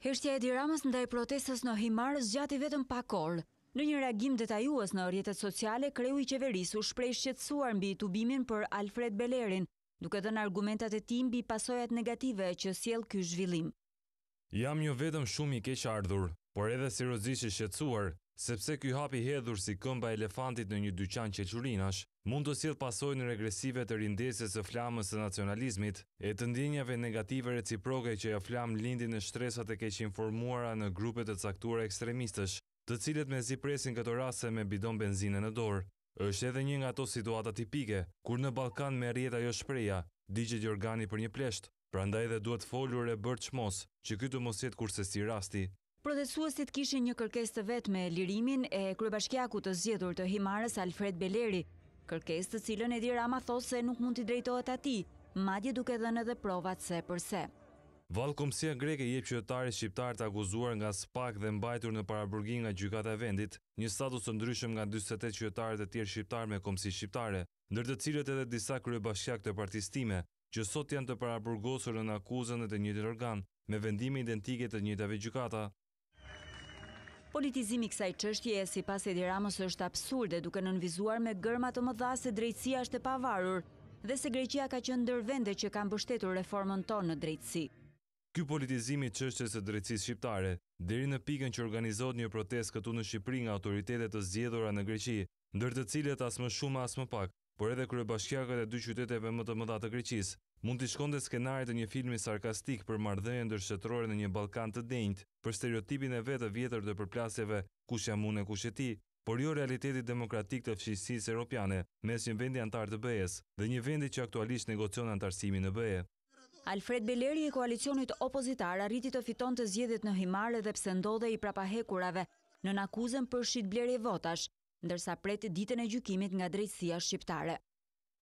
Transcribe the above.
Heshtja e diramës ndaj protestës në Himarës zgjati vetëm pakor. Në një reagim detajuas në rjetet sociale, kreu i qeverisu shprej shqetsuar mbi tubimin për Alfred Belerin, duke të në argumentat e tim bi pasojat negative që siel kjo zhvillim. Jam jo vetëm shumë i keqë ardhur, por edhe si rozishë shqetsuar, sepse ky hapi hedhur si këmba elefantit në një dyqan qequrinash, mund të sil pasoj në regresive të rindesis e flamës të nacionalizmit, e të ndinjave negative reciproke që e flamë lindi në shtresat e keq informuara në grupet e caktura ekstremistësh, të cilet me zipresin këto rase me bidon benzine në dorë. është edhe një nga to situata tipike, kur në Balkan me rjeta jo shpreja, digjet jorgani për një pleshtë, pra ndaj dhe duhet folur e bërë qmos, që kytu mos jetë kurse si rasti Protestuesit kishin një kërkes të vetë me lirimin e krybashkjaku të zgjedur të himarës Alfred Beleri, kërkes të cilën Edi Rama thosë se nuk mund t'i drejtojt ati, madje duke dhe në dhe provat se përse. Valkomësia greke jep qëtari shqiptar të akuzuar nga spak dhe mbajtur në paraburgi nga gjykata vendit, një status të ndryshëm nga 28 qëtare të tjerë shqiptar me komësi shqiptare, ndër të cilët edhe disa kërëbashkjak të partistime, që sot janë të paraburgosur në akuzën e të njëtë organ, me vendime identike të njëtave gjykata. Politizimi kësaj qështje e si pas Edi Ramos është absurde duke nënvizuar me gërma të më dha se drejtsia është e pavarur dhe se Greqia ka ndër vende që kam bështetur reformën tonë në drejtsi. Ky politizimi qështjes e drejtsis shqiptare, deri në pikën që organizot një protest këtu në Shqipëri nga autoritetet të zjedhura në Greqi, ndër të cilet as më shumë as më pak, por edhe kërë bashkjakët e dy qyteteve më të më dha të Greqis, Mund të shkonde skenarit e një filmi sarkastik për mardhenjë ndërshetrore në një Balkan të denjt, për stereotipin e vetë vjetër dhe përplasjeve kush jam unë e kush ti, por jo realitetit demokratik të fshisis europiane, mes një vendi antar të bëjes dhe një vendi që aktualisht negocion antarësimi në bëje. Alfred Beleri i koalicionit opozitar arriti të fiton të zjedit në himare dhe pse ndodhe i prapahekurave në nakuzën për shqit bleri votash, ndërsa preti ditën e gjykimit nga drejtsia shqiptare.